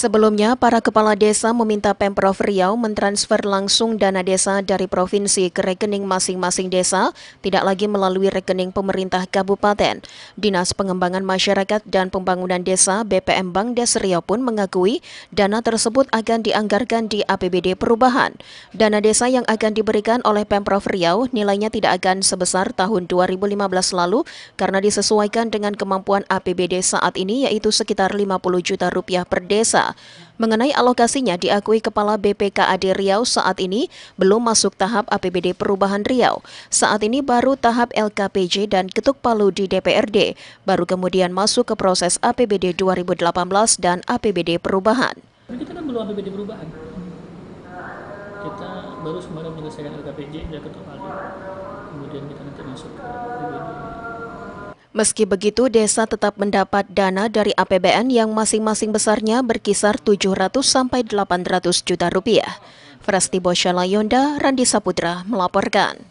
Sebelumnya, para kepala desa meminta Pemprov Riau mentransfer langsung dana desa dari provinsi ke rekening masing-masing desa, tidak lagi melalui rekening pemerintah kabupaten. Dinas Pengembangan Masyarakat dan Pembangunan Desa BPM Bank Des Riau pun mengakui dana tersebut akan dianggarkan di APBD perubahan. Dana desa yang akan diberikan oleh Pemprov Riau nilainya tidak akan sebesar tahun 2015 lalu karena disesuaikan dengan kemampuan APBD saat ini yaitu sekitar 50 juta rupiah per desa. Mengenai alokasinya diakui Kepala BPKAD Riau saat ini belum masuk tahap APBD perubahan Riau. Saat ini baru tahap LKPJ dan ketuk palu di DPRD, baru kemudian masuk ke proses APBD 2018 dan APBD perubahan. Kita kan belum APBD perubahan. Kita baru semalam menyelesaikan LKPJ dan ketuk palu. Kemudian kita nanti masuk ke APBD Meski begitu, desa tetap mendapat dana dari APBN yang masing-masing besarnya berkisar 700 sampai 800 juta rupiah. Frasti Bosyala Yonda, Randi Saputra melaporkan.